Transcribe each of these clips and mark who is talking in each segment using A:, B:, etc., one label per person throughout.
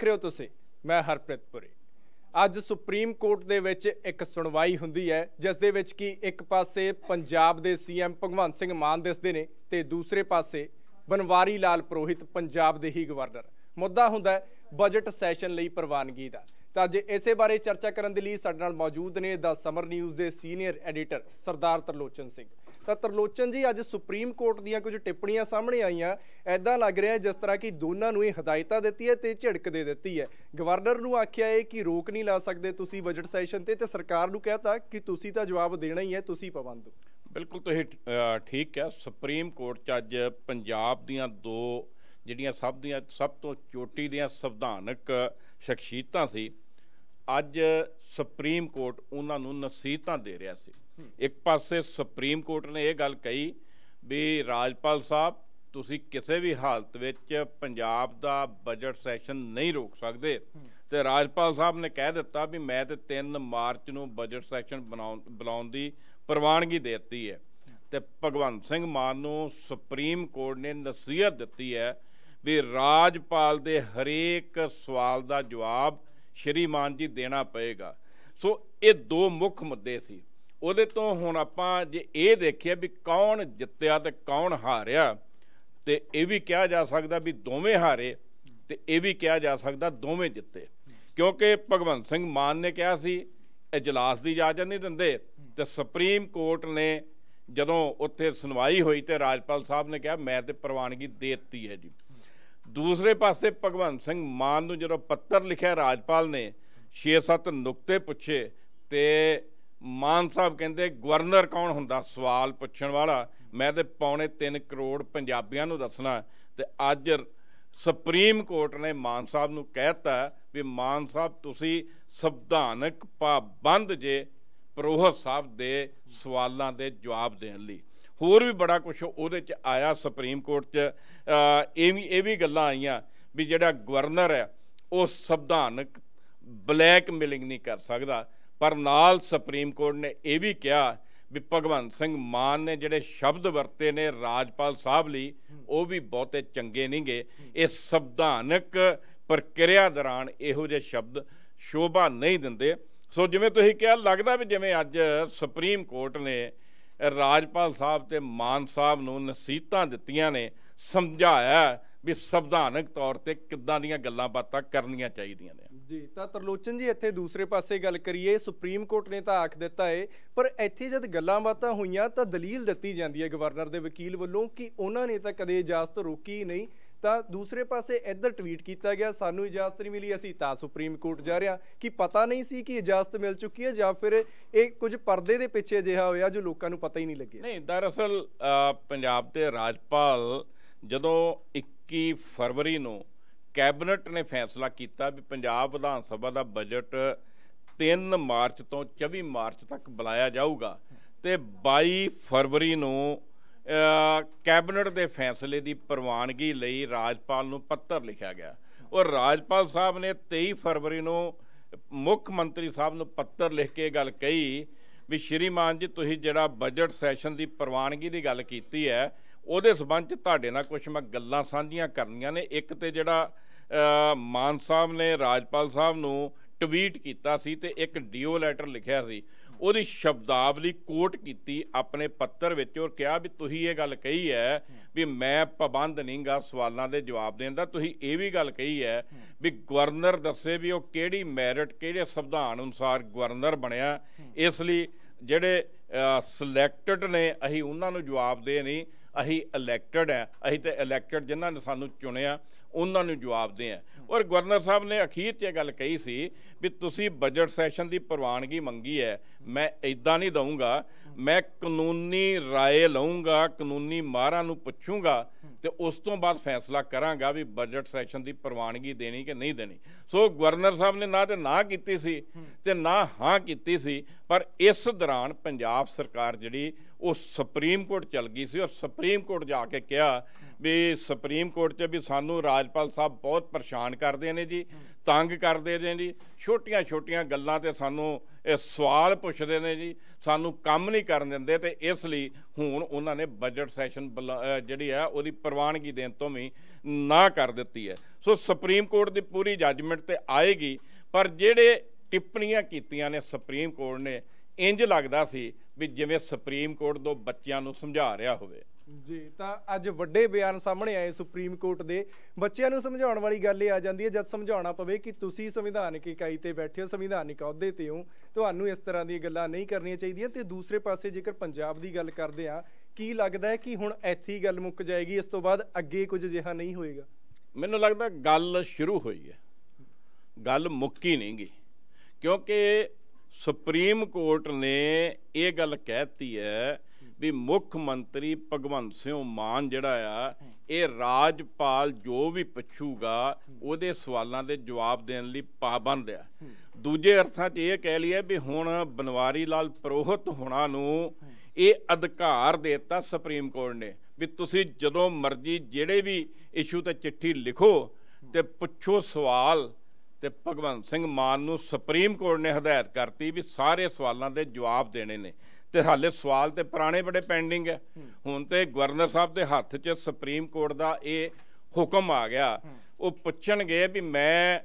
A: ਦੇਖ ਰਹੇ ਹੋ ਤੁਸੀਂ ਮੈਂ ਹਰਪ੍ਰੀਤ ਪੁਰੀ ਅੱਜ ਸੁਪਰੀਮ ਕੋਰਟ ਦੇ ਵਿੱਚ ਇੱਕ ਸੁਣਵਾਈ ਹੁੰਦੀ ਹੈ ਜਿਸ ਦੇ ਵਿੱਚ ਕੀ ਇੱਕ ਪਾਸੇ ਪੰਜਾਬ ਦੇ ਸੀਐਮ ਭਗਵੰਤ ਸਿੰਘ ਮਾਨ ਦਿਸਦੇ ਨੇ ਤੇ ਦੂਸਰੇ ਪਾਸੇ ਬਨਵਾਰੀ ਲਾਲ ਪ੍ਰੋਹਿਤ ਪੰਜਾਬ ਦੇ ਹੀ ਗਵਰਨਰ ਮੁੱਦਾ ਹੁੰਦਾ ਹੈ ਬਜਟ ਸੈਸ਼ਨ ਲਈ ਪ੍ਰਵਾਨਗੀ ਦਾ ਤਾਂ ਅੱਜ ਇਸੇ ਬਾਰੇ ਚਰਚਾ ਕਰਨ ਦੇ ਲਈ ਸਾਡੇ ਨਾਲ ਮੌਜੂਦ ਨੇ ਦਾ ਸਮਰ ਨਿਊਜ਼ ਦੇ ਸੀਨੀਅਰ ਐਡੀਟਰ ਸਰਦਾਰ ਤਰਲੋਚਨ ਸਿੰਘ ਤਾਂ ਤਰਲੋਚਨ ਜੀ ਅੱਜ ਸੁਪਰੀਮ ਕੋਰਟ ਦੀਆਂ ਕੁਝ ਟਿੱਪਣੀਆਂ ਸਾਹਮਣੇ ਆਈਆਂ ਐਦਾਂ ਲੱਗ ਰਿਹਾ ਜਿਸ ਤਰ੍ਹਾਂ ਕਿ ਦੋਨਾਂ ਨੂੰ ਇਹ ਹਦਾਇਤਾਂ ਦਿੱਤੀ ਹੈ ਤੇ ਝਿੜਕ ਦੇ ਦਿੱਤੀ ਹੈ ਗਵਰਨਰ ਨੂੰ ਆਖਿਆ ਹੈ ਕਿ ਰੋਕ ਨਹੀਂ ਲਾ ਸਕਦੇ ਤੁਸੀਂ ਬਜਟ ਸੈਸ਼ਨ ਤੇ ਤੇ ਸਰਕਾਰ ਨੂੰ ਕਹਤਾ ਕਿ ਤੁਸੀਂ ਤਾਂ ਜਵਾਬ ਦੇਣਾ ਹੀ ਹੈ ਤੁਸੀਂ ਪਵੰਦ
B: ਬਿਲਕੁਲ ਤੁਸੀਂ ਠੀਕ ਹੈ ਸੁਪਰੀਮ ਕੋਰਟ 'ਚ ਅੱਜ ਪੰਜਾਬ ਦੀਆਂ ਦੋ ਜਿਹੜੀਆਂ ਸਭ ਦੀਆਂ ਸਭ ਤੋਂ ਚੋਟੀ ਦੀਆਂ ਸੰਵਿਧਾਨਕ ਸ਼ਖਸੀਅਤਾਂ ਸੀ ਅੱਜ ਸੁਪਰੀਮ ਕੋਰਟ ਉਹਨਾਂ ਨੂੰ ਨਸੀਹਤਾਂ ਦੇ ਰਿਹਾ ਸੀ ਇੱਕ ਪਾਸੇ ਸੁਪਰੀਮ ਕੋਰਟ ਨੇ ਇਹ ਗੱਲ ਕਹੀ ਵੀ ਰਾਜਪਾਲ ਸਾਹਿਬ ਤੁਸੀਂ ਕਿਸੇ ਵੀ ਹਾਲਤ ਵਿੱਚ ਪੰਜਾਬ ਦਾ ਬਜਟ ਸੈਸ਼ਨ ਨਹੀਂ ਰੋਕ ਸਕਦੇ ਤੇ ਰਾਜਪਾਲ ਸਾਹਿਬ ਨੇ ਕਹਿ ਦਿੱਤਾ ਵੀ ਮੈਂ ਤੇ 3 ਮਾਰਚ ਨੂੰ ਬਜਟ ਸੈਸ਼ਨ ਬਣਾਉਣ ਦੀ ਪ੍ਰਵਾਨਗੀ ਦੇ ਦਿੱਤੀ ਹੈ ਤੇ ਭਗਵੰਤ ਸਿੰਘ ਮਾਨ ਨੂੰ ਸੁਪਰੀਮ ਕੋਰਟ ਨੇ ਨਸੀਹਤ ਦਿੱਤੀ ਹੈ ਵੀ ਰਾਜਪਾਲ ਦੇ ਹਰੇਕ ਸਵਾਲ ਦਾ ਜਵਾਬ ਸ਼੍ਰੀਮਾਨ ਜੀ ਦੇਣਾ ਪਏਗਾ ਸੋ ਇਹ ਦੋ ਮੁੱਖ ਮੁੱਦੇ ਸੀ ਉਹਦੇ ਤੋਂ ਹੁਣ ਆਪਾਂ ਜੇ ਇਹ ਦੇਖਿਆ ਵੀ ਕੌਣ ਜਿੱਤਿਆ ਤੇ ਕੌਣ ਹਾਰਿਆ ਤੇ ਇਹ ਵੀ ਕਿਹਾ ਜਾ ਸਕਦਾ ਵੀ ਦੋਵੇਂ ਹਾਰੇ ਤੇ ਇਹ ਵੀ ਕਿਹਾ ਜਾ ਸਕਦਾ ਦੋਵੇਂ ਜਿੱਤੇ ਕਿਉਂਕਿ ਭਗਵੰਤ ਸਿੰਘ ਮਾਨ ਨੇ ਕਿਹਾ ਸੀ ਇਜਲਾਸ ਦੀ ਇਜਾਜ਼ਤ ਨਹੀਂ ਦਿੰਦੇ ਤੇ ਸੁਪਰੀਮ ਕੋਰਟ ਨੇ ਜਦੋਂ ਉੱਥੇ ਸੁਣਵਾਈ ਹੋਈ ਤੇ ਰਾਜਪਾਲ ਸਾਹਿਬ ਨੇ ਕਿਹਾ ਮੈਂ ਤੇ ਪ੍ਰਵਾਨਗੀ ਦੇ ਦਿੱਤੀ ਹੈ ਜੀ ਦੂਸਰੇ ਪਾਸੇ ਭਗਵੰਤ ਸਿੰਘ ਮਾਨ ਨੂੰ ਜਦੋਂ ਪੱਤਰ ਲਿਖਿਆ ਰਾਜਪਾਲ ਨੇ 6-7 ਨੁਕਤੇ ਪੁੱਛੇ ਤੇ ਮਾਨ ਸਾਹਿਬ ਕਹਿੰਦੇ ਗਵਰਨਰ ਕੌਣ ਹੁੰਦਾ ਸਵਾਲ ਪੁੱਛਣ ਵਾਲਾ ਮੈਂ ਤੇ ਪੌਣੇ 3 ਕਰੋੜ ਪੰਜਾਬੀਆਂ ਨੂੰ ਦੱਸਣਾ ਤੇ ਅੱਜ ਸੁਪਰੀਮ ਕੋਰਟ ਨੇ ਮਾਨ ਸਾਹਿਬ ਨੂੰ ਕਹਿਤਾ ਵੀ ਮਾਨ ਸਾਹਿਬ ਤੁਸੀਂ ਸੰਵਿਧਾਨਕ ਪਾਬੰਦ ਜੇ ਪ੍ਰੋਹਤ ਸਾਹਿਬ ਦੇ ਸਵਾਲਾਂ ਦੇ ਜਵਾਬ ਦੇਣ ਲਈ ਹੋਰ ਵੀ ਬੜਾ ਕੁਝ ਉਹਦੇ 'ਚ ਆਇਆ ਸੁਪਰੀਮ ਕੋਰਟ 'ਚ ਇਹ ਵੀ ਇਹ ਵੀ ਗੱਲਾਂ ਆਈਆਂ ਵੀ ਜਿਹੜਾ ਗਵਰਨਰ ਹੈ ਉਹ ਸੰਵਿਧਾਨਕ ਬਲੈਕ ਮਿਲਿੰਗ ਨਹੀਂ ਕਰ ਸਕਦਾ ਪਰ ਨਾਲ ਸੁਪਰੀਮ ਕੋਰਟ ਨੇ ਇਹ ਵੀ ਕਿਹਾ ਵੀ ਭਗਵੰਤ ਸਿੰਘ ਮਾਨ ਨੇ ਜਿਹੜੇ ਸ਼ਬਦ ਵਰਤੇ ਨੇ ਰਾਜਪਾਲ ਸਾਹਿਬ ਲਈ ਉਹ ਵੀ ਬਹੁਤੇ ਚੰਗੇ ਨਹੀਂਗੇ ਇਹ ਸੰਵਿਧਾਨਕ ਪ੍ਰਕਿਰਿਆ ਦੌਰਾਨ ਇਹੋ ਜਿਹੇ ਸ਼ਬਦ ਸ਼ੋਭਾ ਨਹੀਂ ਦਿੰਦੇ ਸੋ ਜਿਵੇਂ ਤੁਸੀਂ ਕਿਹਾ ਲੱਗਦਾ ਵੀ ਜਿਵੇਂ ਅੱਜ ਸੁਪਰੀਮ ਕੋਰਟ ਨੇ ਰਾਜਪਾਲ ਸਾਹਿਬ ਤੇ ਮਾਨ ਸਾਹਿਬ ਨੂੰ ਨਸੀਹਤਾਂ ਦਿੱਤੀਆਂ ਨੇ ਸਮਝਾਇਆ ਵੀ ਸੰਵਿਧਾਨਕ ਤੌਰ ਤੇ ਕਿੱਦਾਂ ਦੀਆਂ ਗੱਲਾਂ ਬਾਤਾਂ ਕਰਨੀਆਂ ਚਾਹੀਦੀਆਂ ਨੇ
A: ਜੀ ਤਾਂ ਤਰਲੋਚਨ ਜੀ ਇੱਥੇ ਦੂਸਰੇ ਪਾਸੇ ਗੱਲ ਕਰੀਏ ਸੁਪਰੀਮ ਕੋਰਟ ਨੇ ਤਾਂ ਆਖ ਦਿੱਤਾ ਏ ਪਰ ਇੱਥੇ ਜਦ ਗੱਲਾਂ ਬਾਤਾਂ ਹੋਈਆਂ ਤਾਂ ਦਲੀਲ ਦਿੱਤੀ ਜਾਂਦੀ ਹੈ ਗਵਰਨਰ ਦੇ ਵਕੀਲ ਵੱਲੋਂ ਕਿ ਉਹਨਾਂ ਨੇ ਤਾਂ ਕਦੇ ਇਜਾਜ਼ਤ ਰੋਕੀ ਨਹੀਂ ਤਾਂ ਦੂਸਰੇ ਪਾਸੇ ਇੱਧਰ ਟਵੀਟ ਕੀਤਾ ਗਿਆ ਸਾਨੂੰ ਇਜਾਜ਼ਤ ਨਹੀਂ ਮਿਲੀ ਅਸੀਂ ਤਾਂ ਸੁਪਰੀਮ ਕੋਰਟ ਜਾ ਰਿਹਾ ਕਿ ਪਤਾ ਨਹੀਂ ਸੀ ਕਿ ਇਜਾਜ਼ਤ ਮਿਲ ਚੁੱਕੀ ਹੈ ਜਾਂ ਫਿਰ ਇਹ ਕੁਝ ਪਰਦੇ ਦੇ ਪਿੱਛੇ ਅਜਿਹਾ ਹੋਇਆ ਜੋ ਲੋਕਾਂ ਨੂੰ ਪਤਾ ਹੀ ਨਹੀਂ ਲੱਗਿਆ
B: ਨਹੀਂ ਦਰਅਸਲ ਪੰਜਾਬ ਦੇ ਰਾਜਪਾਲ ਜਦੋਂ 21 ਫਰਵਰੀ ਨੂੰ ਕੈਬਨਟ ਨੇ ਫੈਸਲਾ ਕੀਤਾ ਵੀ ਪੰਜਾਬ ਵਿਧਾਨ ਸਭਾ ਦਾ ਬਜਟ 3 ਮਾਰਚ ਤੋਂ 24 ਮਾਰਚ ਤੱਕ ਬੁਲਾਇਆ ਜਾਊਗਾ ਤੇ 22 ਫਰਵਰੀ ਨੂੰ ਕੈਬਨਿਟ ਦੇ ਫੈਸਲੇ ਦੀ ਪ੍ਰਵਾਨਗੀ ਲਈ ਰਾਜਪਾਲ ਨੂੰ ਪੱਤਰ ਲਿਖਿਆ ਗਿਆ ਔਰ ਰਾਜਪਾਲ ਸਾਹਿਬ ਨੇ 23 ਫਰਵਰੀ ਨੂੰ ਮੁੱਖ ਮੰਤਰੀ ਸਾਹਿਬ ਨੂੰ ਪੱਤਰ ਲਿਖ ਕੇ ਗੱਲ ਕਹੀ ਵੀ ਸ਼੍ਰੀਮਾਨ ਜੀ ਤੁਸੀਂ ਜਿਹੜਾ ਬਜਟ ਸੈਸ਼ਨ ਦੀ ਪ੍ਰਵਾਨਗੀ ਦੀ ਗੱਲ ਕੀਤੀ ਹੈ ਉਹਦੇ ਸਬੰਧ ਚ ਤੁਹਾਡੇ ਨਾਲ ਕੁਝ ਮੈਂ ਗੱਲਾਂ ਸਾਂਝੀਆਂ ਕਰਨੀਆਂ ਨੇ ਇੱਕ ਤੇ ਜਿਹੜਾ ਮਾਨ ਸਾਹਿਬ ਨੇ ਰਾਜਪਾਲ ਸਾਹਿਬ ਨੂੰ ਟਵੀਟ ਕੀਤਾ ਸੀ ਤੇ ਇੱਕ ਡੀਓ ਲੈਟਰ ਲਿਖਿਆ ਸੀ ਉਹਦੀ ਸ਼ਬਦਾਵਲੀ ਕੋਟ ਕੀਤੀ ਆਪਣੇ ਪੱਤਰ ਵਿੱਚ ਔਰ ਕਿਹਾ ਵੀ ਤੁਸੀਂ ਇਹ ਗੱਲ ਕਹੀ ਹੈ ਵੀ ਮੈਂ ਪਾਬੰਦ ਨਹੀਂਗਾ ਸਵਾਲਾਂ ਦੇ ਜਵਾਬ ਦੇਣ ਦਾ ਤੁਸੀਂ ਇਹ ਵੀ ਗੱਲ ਕਹੀ ਹੈ ਵੀ ਗਵਰਨਰ ਦੱਸੇ ਵੀ ਉਹ ਕਿਹੜੀ ਮੈਰਿਟ ਕਿਹੜੇ ਸੰਵਿਧਾਨ ਅਨੁਸਾਰ ਗਵਰਨਰ ਬਣਿਆ ਇਸ ਲਈ ਜਿਹੜੇ ਸਿਲੈਕਟਡ ਨੇ ਅਸੀਂ ਉਹਨਾਂ ਨੂੰ ਜਵਾਬ ਦੇ ਨਹੀਂ ਅਸੀਂ ਇਲੈਕਟਡ ਹੈ ਅਸੀਂ ਤੇ ਇਲੈਕਟਡ ਜਿਨ੍ਹਾਂ ਨੇ ਸਾਨੂੰ ਚੁਣਿਆ ਉਹਨਾਂ ਨੂੰ ਜਵਾਬ ਦੇ ਆ ਔਰ ਗਵਰਨਰ ਸਾਹਿਬ ਨੇ ਅਖੀਰ 'ਚ ਇਹ ਗੱਲ ਕਹੀ ਸੀ ਵੀ ਤੁਸੀਂ ਬਜਟ ਸੈਸ਼ਨ ਦੀ ਪ੍ਰਵਾਨਗੀ ਮੰਗੀ ਹੈ ਮੈਂ ਇਦਾਂ ਨਹੀਂ ਦਊਂਗਾ ਮੈਂ ਕਾਨੂੰਨੀ رائے ਲਵਾਂਗਾ ਕਾਨੂੰਨੀ ਮਾਰਾਂ ਨੂੰ ਪੁੱਛੂੰਗਾ ਤੇ ਉਸ ਤੋਂ ਬਾਅਦ ਫੈਸਲਾ ਕਰਾਂਗਾ ਵੀ ਬਜਟ ਸੈਸ਼ਨ ਦੀ ਪ੍ਰਵਾਨਗੀ ਦੇਣੀ ਕਿ ਨਹੀਂ ਦੇਣੀ ਸੋ ਗਵਰਨਰ ਸਾਹਿਬ ਨੇ ਨਾ ਤੇ ਨਾ ਕੀਤੀ ਸੀ ਤੇ ਨਾ ਹਾਂ ਕੀਤੀ ਸੀ ਪਰ ਇਸ ਦੌਰਾਨ ਪੰਜਾਬ ਸਰਕਾਰ ਜਿਹੜੀ ਉਹ ਸੁਪਰੀਮ ਕੋਰਟ ਚਲ ਗਈ ਸੀ ਔਰ ਸੁਪਰੀਮ ਕੋਰਟ ਜਾ ਕੇ ਕਿਹਾ ਵੀ ਸੁਪਰੀਮ ਕੋਰਟ 'ਚ ਵੀ ਸਾਨੂੰ ਰਾਜਪਾਲ ਸਾਹਿਬ ਬਹੁਤ ਪਰੇਸ਼ਾਨ ਕਰਦੇ ਨੇ ਜੀ ਤੰਗ ਕਰਦੇ ਨੇ ਜੀ ਛੋਟੀਆਂ-ਛੋਟੀਆਂ ਗੱਲਾਂ ਤੇ ਸਾਨੂੰ ਇਹ ਸਵਾਲ ਪੁੱਛਦੇ ਨੇ ਜੀ ਸਾਨੂੰ ਕੰਮ ਨਹੀਂ ਕਰਨ ਦਿੰਦੇ ਤੇ ਇਸ ਲਈ ਹੁਣ ਉਹਨਾਂ ਨੇ ਬਜਟ ਸੈਸ਼ਨ ਜਿਹੜੀ ਆ ਉਹਦੀ ਪ੍ਰਵਾਨਗੀ ਦੇਣ ਤੋਂ ਵੀ ਨਾ ਕਰ ਦਿੱਤੀ ਹੈ ਸੋ ਸੁਪਰੀਮ ਕੋਰਟ ਦੀ ਪੂਰੀ ਜੱਜਮੈਂਟ ਤੇ ਆਏਗੀ ਪਰ ਜਿਹੜੇ ਟਿੱਪਣੀਆਂ ਕੀਤੀਆਂ ਨੇ ਸੁਪਰੀਮ ਕੋਰਟ ਨੇ ਇੰਜ ਲੱਗਦਾ ਸੀ ਵੀ ਜਿਵੇਂ ਸੁਪਰੀਮ ਕੋਰਟ ਤੋਂ ਬੱਚਿਆਂ ਨੂੰ ਸਮਝਾ ਰਿਹਾ ਹੋਵੇ
A: ਜੀ ਤਾਂ ਅੱਜ ਵੱਡੇ ਬਿਆਨ ਸਾਹਮਣੇ ਆਏ ਸੁਪਰੀਮ ਕੋਰਟ ਦੇ ਬੱਚਿਆਂ ਨੂੰ ਸਮਝਾਉਣ ਵਾਲੀ ਗੱਲ ਇਹ ਆ ਜਾਂਦੀ ਹੈ ਜਦ ਸਮਝਾਉਣਾ ਪਵੇ ਕਿ ਤੁਸੀਂ ਸੰਵਿਧਾਨਕ ਇਕਾਈ ਤੇ ਬੈਠੇ ਹੋ ਸੰਵਿਧਾਨਕ ਅਹੁਦੇ ਤੇ ਹੋ ਤੁਹਾਨੂੰ ਇਸ ਤਰ੍ਹਾਂ ਦੀਆਂ ਗੱਲਾਂ ਨਹੀਂ ਕਰਨੀਆਂ ਚਾਹੀਦੀਆਂ ਤੇ ਦੂਸਰੇ ਪਾਸੇ ਜੇਕਰ ਪੰਜਾਬ ਦੀ ਗੱਲ ਕਰਦੇ ਆ ਕੀ ਲੱਗਦਾ ਹੈ ਕਿ ਹੁਣ ਇੱਥੇ ਹੀ ਗੱਲ ਮੁੱਕ ਜਾਏਗੀ ਇਸ ਤੋਂ ਬਾਅਦ ਅੱਗੇ ਕੁਝ ਜਿਹਾ ਨਹੀਂ ਹੋਏਗਾ ਮੈਨੂੰ
B: ਲੱਗਦਾ ਗੱਲ ਸ਼ੁਰੂ ਹੋਈ ਹੈ ਗੱਲ ਮੁੱਕੀ ਨਹੀਂਗੀ ਕਿਉਂਕਿ ਸੁਪਰੀਮ ਕੋਰਟ ਨੇ ਇਹ ਗੱਲ ਕਹਿਤੀ ਹੈ ਵੀ ਮੁੱਖ ਮੰਤਰੀ ਭਗਵੰਤ ਸਿੰਘ ਮਾਨ ਜਿਹੜਾ ਆ ਇਹ ਰਾਜਪਾਲ ਜੋ ਵੀ ਪੁੱਛੂਗਾ ਉਹਦੇ ਸਵਾਲਾਂ ਦੇ ਜਵਾਬ ਦੇਣ ਲਈ ਪਾਬੰਦ ਆ ਦੂਜੇ ਅਰਥਾਂ 'ਚ ਇਹ ਕਹਿ ਲਿਆ ਵੀ ਹੁਣ ਬਨਵਾਰੀ ਲਾਲ ਪ੍ਰੋਹਿਤ ਹੋਣਾ ਨੂੰ ਇਹ ਅਧਿਕਾਰ ਦਿੱਤਾ ਸੁਪਰੀਮ ਕੋਰਟ ਨੇ ਵੀ ਤੁਸੀਂ ਜਦੋਂ ਮਰਜ਼ੀ ਜਿਹੜੇ ਵੀ ਇਸ਼ੂ ਤੇ ਚਿੱਠੀ ਲਿਖੋ ਤੇ ਪੁੱਛੋ ਸਵਾਲ ਤੇ ਭਗਵੰਤ ਸਿੰਘ ਮਾਨ ਨੂੰ ਸੁਪਰੀਮ ਕੋਰਟ ਨੇ ਹਦਾਇਤ ਕਰਤੀ ਵੀ ਸਾਰੇ ਸਵਾਲਾਂ ਦੇ ਜਵਾਬ ਦੇਣੇ ਨੇ ਤੇ ਹਾਲੇ ਸਵਾਲ ਤੇ ਪੁਰਾਣੇ ਬੜੇ ਪੈਂਡਿੰਗ ਹੈ ਹੁਣ ਤੇ ਗਵਰਨਰ ਸਾਹਿਬ ਦੇ ਹੱਥ 'ਚ ਸੁਪਰੀਮ ਕੋਰਟ ਦਾ ਇਹ ਹੁਕਮ ਆ ਗਿਆ ਉਹ ਪੁੱਛਣਗੇ ਵੀ ਮੈਂ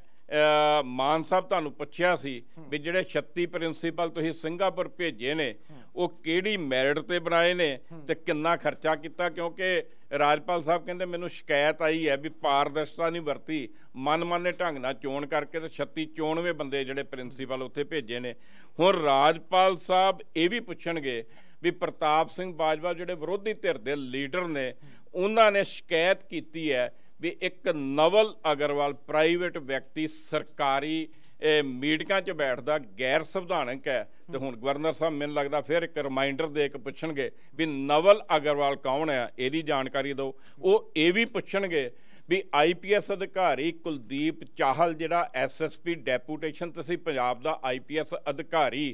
B: ਮਾਨ ਸਾਹਿਬ ਤੁਹਾਨੂੰ ਪੁੱਛਿਆ ਸੀ ਵੀ ਜਿਹੜੇ 36 ਪ੍ਰਿੰਸੀਪਲ ਤੁਸੀਂ ਸਿੰਗਾਪੁਰ ਭੇਜੇ ਨੇ ਉਹ ਕਿਹੜੀ ਮੈਰਿਟ ਤੇ ਬਣਾਏ ਨੇ ਤੇ ਕਿੰਨਾ ਖਰਚਾ ਕੀਤਾ ਕਿਉਂਕਿ ਰਾਜਪਾਲ ਸਾਹਿਬ ਕਹਿੰਦੇ ਮੈਨੂੰ ਸ਼ਿਕਾਇਤ ਆਈ ਹੈ ਵੀ ਪਾਰਦਰਸ਼ਤਾ ਨਹੀਂ ਵਰਤੀ ਮਨਮਾਨੇ ਢੰਗ ਨਾਲ ਚੋਣ ਕਰਕੇ ਤੇ 36 94 ਬੰਦੇ ਜਿਹੜੇ ਪ੍ਰਿੰਸੀਪਲ ਉੱਥੇ ਭੇਜੇ ਨੇ ਹੁਣ ਰਾਜਪਾਲ ਸਾਹਿਬ ਇਹ ਵੀ ਪੁੱਛਣਗੇ ਵੀ ਪ੍ਰਤਾਪ ਸਿੰਘ ਬਾਜਵਾ ਜਿਹੜੇ ਵਿਰੋਧੀ ਧਿਰ ਦੇ ਲੀਡਰ ਨੇ ਉਹਨਾਂ ਨੇ ਸ਼ਿਕਾਇਤ ਕੀਤੀ ਹੈ ਵੀ ਇੱਕ ਨਵਲ ਅਗਰਵਾਲ ਪ੍ਰਾਈਵੇਟ ਵਿਅਕਤੀ ਸਰਕਾਰੀ ਇਹ ਮੀਟਿੰਗਾਂ 'ਚ ਬੈਠਦਾ ਗੈਰ ਸੰਵਿਧਾਨਕ ਹੈ ਤੇ ਹੁਣ ਗਵਰਨਰ ਸਾਹਿਬ ਮੈਨੂੰ ਲੱਗਦਾ ਫਿਰ ਇੱਕ ਰਿਮਾਈਂਡਰ ਦੇ ਕੇ ਪੁੱਛਣਗੇ ਵੀ ਨਵਲ ਅਗਰਵਾਲ ਕੌਣ ਹੈ ਇਹਦੀ ਜਾਣਕਾਰੀ ਦਿਓ ਉਹ ਇਹ ਵੀ ਪੁੱਛਣਗੇ ਵੀ ਆਈਪੀਐਸ ਅਧਿਕਾਰੀ ਕੁਲਦੀਪ ਚਾਹਲ ਜਿਹੜਾ ਐਸਐਸਪੀ ਡੈਪੂਟੇਸ਼ਨ ਤੁਸੀਂ ਪੰਜਾਬ ਦਾ ਆਈਪੀਐਸ ਅਧਿਕਾਰੀ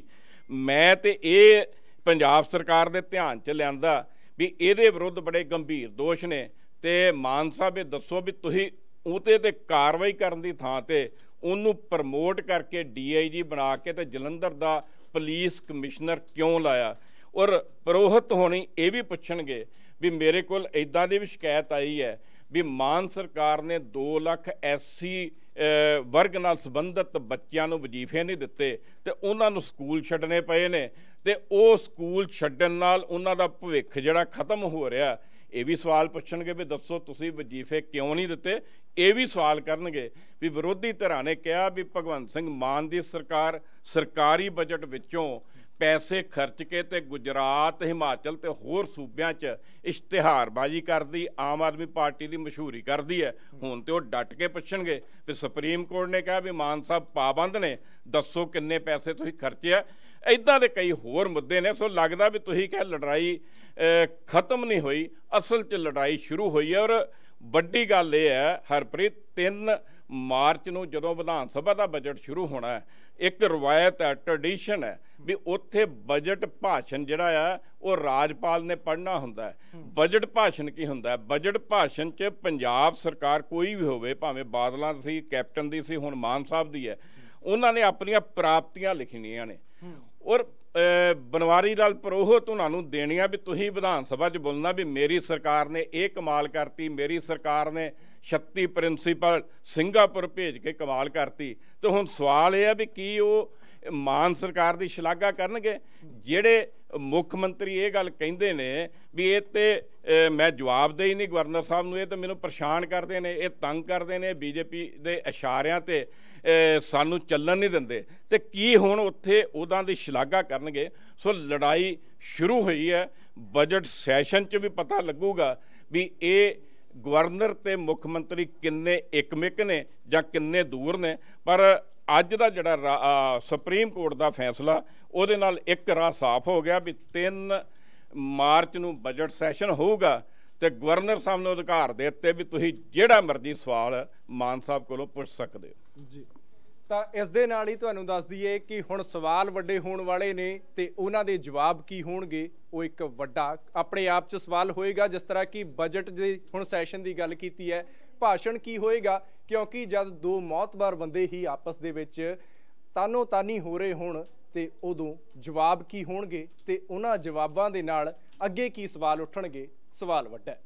B: ਮੈਂ ਤੇ ਇਹ ਪੰਜਾਬ ਸਰਕਾਰ ਦੇ ਧਿਆਨ 'ਚ ਲਿਆਂਦਾ ਵੀ ਇਹਦੇ ਵਿਰੁੱਧ ਬੜੇ ਗੰਭੀਰ ਦੋਸ਼ ਨੇ ਤੇ ਮਾਨ ਸਾਹਿਬ ਇਹ ਦੱਸੋ ਵੀ ਤੁਸੀਂ ਉਹਤੇ ਤੇ ਕਾਰਵਾਈ ਕਰਨ ਦੀ ਥਾਂ ਤੇ ਉਹਨੂੰ ਪ੍ਰਮੋਟ ਕਰਕੇ ਡੀਆਈਜੀ ਬਣਾ ਕੇ ਤੇ ਜਲੰਧਰ ਦਾ ਪੁਲਿਸ ਕਮਿਸ਼ਨਰ ਕਿਉਂ ਲਾਇਆ ਔਰ ਪ੍ਰੋਹਤ ਹੋਣੀ ਇਹ ਵੀ ਪੁੱਛਣਗੇ ਵੀ ਮੇਰੇ ਕੋਲ ਇਦਾਂ ਦੀ ਵੀ ਸ਼ਿਕਾਇਤ ਆਈ ਹੈ ਵੀ ਮਾਨ ਸਰਕਾਰ ਨੇ 2 ਲੱਖ ਐਸਸੀ ਵਰਗ ਨਾਲ ਸੰਬੰਧਿਤ ਬੱਚਿਆਂ ਨੂੰ ਵਜੀਫੇ ਨਹੀਂ ਦਿੱਤੇ ਤੇ ਉਹਨਾਂ ਨੂੰ ਸਕੂਲ ਛੱਡਨੇ ਪਏ ਨੇ ਤੇ ਉਹ ਸਕੂਲ ਛੱਡਣ ਨਾਲ ਉਹਨਾਂ ਦਾ ਭਵਿੱਖ ਜਿਹੜਾ ਖਤਮ ਹੋ ਰਿਹਾ ਇਹ ਵੀ ਸਵਾਲ ਪੁੱਛਣਗੇ ਵੀ ਦੱਸੋ ਤੁਸੀਂ ਵਜੀਫੇ ਕਿਉਂ ਨਹੀਂ ਦਿੱਤੇ ਇਹ ਵੀ ਸਵਾਲ ਕਰਨਗੇ ਵੀ ਵਿਰੋਧੀ ਧਿਰਾਂ ਨੇ ਕਿਹਾ ਵੀ ਭਗਵੰਤ ਸਿੰਘ ਮਾਨ ਦੀ ਸਰਕਾਰ ਸਰਕਾਰੀ ਬਜਟ ਵਿੱਚੋਂ ਪੈਸੇ ਖਰਚ ਕੇ ਤੇ ਗੁਜਰਾਤ ਹਿਮਾਚਲ ਤੇ ਹੋਰ ਸੂਬਿਆਂ 'ਚ ਇਸ਼ਤਿਹਾਰਬਾਜ਼ੀ ਕਰਦੀ ਆਮ ਆਦਮੀ ਪਾਰਟੀ ਦੀ ਮਸ਼ਹੂਰੀ ਕਰਦੀ ਹੈ ਹੁਣ ਤੇ ਉਹ ਡਟ ਕੇ ਪੁੱਛਣਗੇ ਵੀ ਸੁਪਰੀਮ ਕੋਰਟ ਨੇ ਕਿਹਾ ਵੀ ਮਾਨ ਸਾਹਿਬ ਪਾਬੰਦ ਨੇ ਦੱਸੋ ਕਿੰਨੇ ਪੈਸੇ ਤੁਸੀਂ ਖਰਚਿਆ ਇਦਾਂ ਦੇ ਕਈ ਹੋਰ ਮੁੱਦੇ ਨੇ ਸੋ ਲੱਗਦਾ ਵੀ ਤੁਸੀਂ ਕਹੇ ਲੜਾਈ ਖਤਮ ਨਹੀਂ ਹੋਈ ਅਸਲ 'ਚ ਲੜਾਈ ਸ਼ੁਰੂ ਹੋਈ ਹੈ ਔਰ ਵੱਡੀ ਗੱਲ ਇਹ ਹੈ ਹਰਪ੍ਰੀਤ 3 ਮਾਰਚ ਨੂੰ ਜਦੋਂ ਵਿਧਾਨ ਸਭਾ ਦਾ ਬਜਟ ਸ਼ੁਰੂ ਹੋਣਾ ਹੈ ਇੱਕ ਰਵਾਇਤ ਹੈ ਟ੍ਰੈਡੀਸ਼ਨ ਹੈ ਵੀ ਉੱਥੇ ਬਜਟ ਭਾਸ਼ਣ ਜਿਹੜਾ ਆ ਉਹ ਰਾਜਪਾਲ ਨੇ ਪੜ੍ਹਨਾ ਹੁੰਦਾ ਹੈ ਬਜਟ ਭਾਸ਼ਣ ਕੀ ਹੁੰਦਾ ਹੈ ਬਜਟ ਭਾਸ਼ਣ 'ਚ ਪੰਜਾਬ ਸਰਕਾਰ ਕੋਈ ਵੀ ਹੋਵੇ ਭਾਵੇਂ ਬਾਦਲਾਂ ਦੀ ਸੀ ਕੈਪਟਨ ਦੀ ਸੀ ਹੁਣ ਮਾਨ ਸਾਹਿਬ ਦੀ ਹੈ ਉਹਨਾਂ ਨੇ ਆਪਣੀਆਂ ਪ੍ਰਾਪਤੀਆਂ ਲਿਖਣੀਆਂ ਨੇ ਔਰ ਬਨਵਾਰੀ ਲਾਲ ਉਹਨਾਂ ਤੁਹਾਨੂੰ ਦੇਣੀਆਂ ਵੀ ਤੁਸੀਂ ਵਿਧਾਨ ਸਭਾ 'ਚ ਬੋਲਣਾ ਵੀ ਮੇਰੀ ਸਰਕਾਰ ਨੇ ਇਹ ਕਮਾਲ ਕਰਤੀ ਮੇਰੀ ਸਰਕਾਰ ਨੇ 36 ਪ੍ਰਿੰਸੀਪਲ ਸਿੰਗਾਪੁਰ ਭੇਜ ਕੇ ਕਮਾਲ ਕਰਤੀ ਤੇ ਹੁਣ ਸਵਾਲ ਇਹ ਆ ਵੀ ਕੀ ਉਹ ਮਾਨ ਸਰਕਾਰ ਦੀ ਸ਼ਲਾਘਾ ਕਰਨਗੇ ਜਿਹੜੇ ਮੁੱਖ ਮੰਤਰੀ ਇਹ ਗੱਲ ਕਹਿੰਦੇ ਨੇ ਵੀ ਇਹ ਤੇ ਮੈਂ ਜਵਾਬ ਦੇ ਹੀ ਨਹੀਂ ਗਵਰਨਰ ਸਾਹਿਬ ਨੂੰ ਇਹ ਤਾਂ ਮੈਨੂੰ ਪਰੇਸ਼ਾਨ ਕਰਦੇ ਨੇ ਇਹ ਤੰਗ ਕਰਦੇ ਨੇ ਬੀਜੇਪੀ ਦੇ ਇਸ਼ਾਰਿਆਂ ਤੇ ਸਾਨੂੰ ਚੱਲਣ ਨਹੀਂ ਦਿੰਦੇ ਤੇ ਕੀ ਹੁਣ ਉੱਥੇ ਉਹਦਾਂ ਦੀ ਸ਼ਲਾਘਾ ਕਰਨਗੇ ਸੋ ਲੜਾਈ ਸ਼ੁਰੂ ਹੋਈ ਹੈ ਬਜਟ ਸੈਸ਼ਨ 'ਚ ਵੀ ਪਤਾ ਲੱਗੂਗਾ ਵੀ ਇਹ ਗਵਰਨਰ ਤੇ ਮੁੱਖ ਮੰਤਰੀ ਕਿੰਨੇ ਇੱਕਮਿਕ ਨੇ ਜਾਂ ਕਿੰਨੇ ਦੂਰ ਨੇ ਪਰ ਅੱਜ ਦਾ ਜਿਹੜਾ ਸੁਪਰੀਮ ਕੋਰਟ ਦਾ ਫੈਸਲਾ ਉਹਦੇ ਨਾਲ ਇੱਕ ਰਾਹ ਸਾਫ਼ ਹੋ ਗਿਆ ਵੀ 3 ਮਾਰਚ ਨੂੰ ਬਜਟ ਸੈਸ਼ਨ ਹੋਊਗਾ ਤੇ ਗਵਰਨਰ ਸਾਹਿਬ ਨੂੰ ਅਧਿਕਾਰ ਦੇ ਦਿੱਤੇ ਵੀ ਤੁਸੀਂ ਜਿਹੜਾ ਮਰਜ਼ੀ ਸਵਾਲ ਮਾਨ ਸਾਹਿਬ ਕੋਲੋਂ ਪੁੱਛ ਸਕਦੇ ਹੋ
A: ਜੀ ਤਾਂ ਇਸ ਦੇ ਨਾਲ ਹੀ ਤੁਹਾਨੂੰ ਦੱਸ ਦਈਏ ਕਿ ਹੁਣ ਸਵਾਲ ਵੱਡੇ ਹੋਣ ਵਾਲੇ ਨੇ ਤੇ ਉਹਨਾਂ ਦੇ ਜਵਾਬ ਕੀ ਹੋਣਗੇ ਉਹ ਇੱਕ ਵੱਡਾ ਆਪਣੇ ਆਪ 'ਚ ਸਵਾਲ ਹੋਏਗਾ ਜਿਸ ਤਰ੍ਹਾਂ ਕਿ ਬਜਟ ਦੇ ਹੁਣ ਸੈਸ਼ਨ ਦੀ ਗੱਲ ਕੀਤੀ ਹੈ ਭਾਸ਼ਣ ਕੀ ਹੋਏਗਾ ਕਿਉਂਕਿ ਜਦ ਦੋ ਮੌਤਬਾਰ ਬੰਦੇ ਹੀ ਆਪਸ ਦੇ ਵਿੱਚ ਤਾਨੋ ਤਾਨੀ ਹੋ ਰਹੇ ਹੁਣ ਤੇ ਉਦੋਂ ਜਵਾਬ ਕੀ ਹੋਣਗੇ ਤੇ ਉਹਨਾਂ ਜਵਾਬਾਂ ਦੇ ਨਾਲ ਅੱਗੇ ਕੀ ਸਵਾਲ ਉੱਠਣਗੇ ਸਵਾਲ ਵੱਡਾ